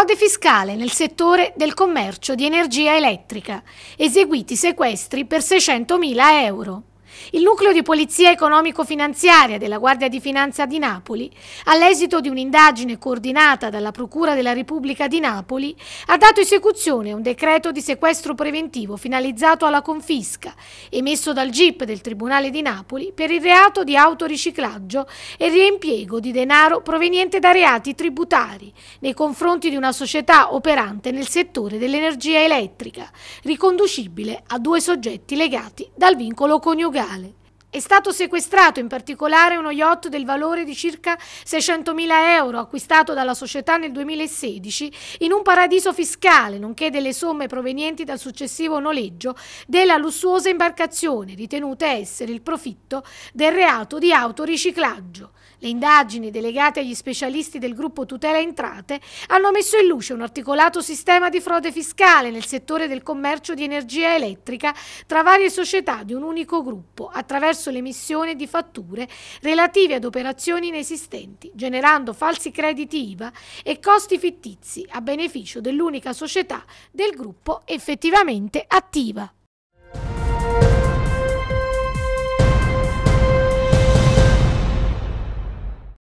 Frode fiscale nel settore del commercio di energia elettrica. Eseguiti sequestri per 600.000 euro. Il nucleo di polizia economico-finanziaria della Guardia di Finanza di Napoli, all'esito di un'indagine coordinata dalla Procura della Repubblica di Napoli, ha dato esecuzione a un decreto di sequestro preventivo finalizzato alla confisca, emesso dal GIP del Tribunale di Napoli per il reato di autoriciclaggio e riempiego di denaro proveniente da reati tributari nei confronti di una società operante nel settore dell'energia elettrica, riconducibile a due soggetti legati dal vincolo coniugale capitale. È stato sequestrato in particolare uno yacht del valore di circa 600.000 euro acquistato dalla società nel 2016 in un paradiso fiscale, nonché delle somme provenienti dal successivo noleggio della lussuosa imbarcazione, ritenute essere il profitto del reato di autoriciclaggio. Le indagini delegate agli specialisti del gruppo Tutela Entrate hanno messo in luce un articolato sistema di frode fiscale nel settore del commercio di energia elettrica tra varie società di un unico gruppo attraverso l'emissione di fatture relative ad operazioni inesistenti, generando falsi crediti IVA e costi fittizi a beneficio dell'unica società del gruppo effettivamente attiva.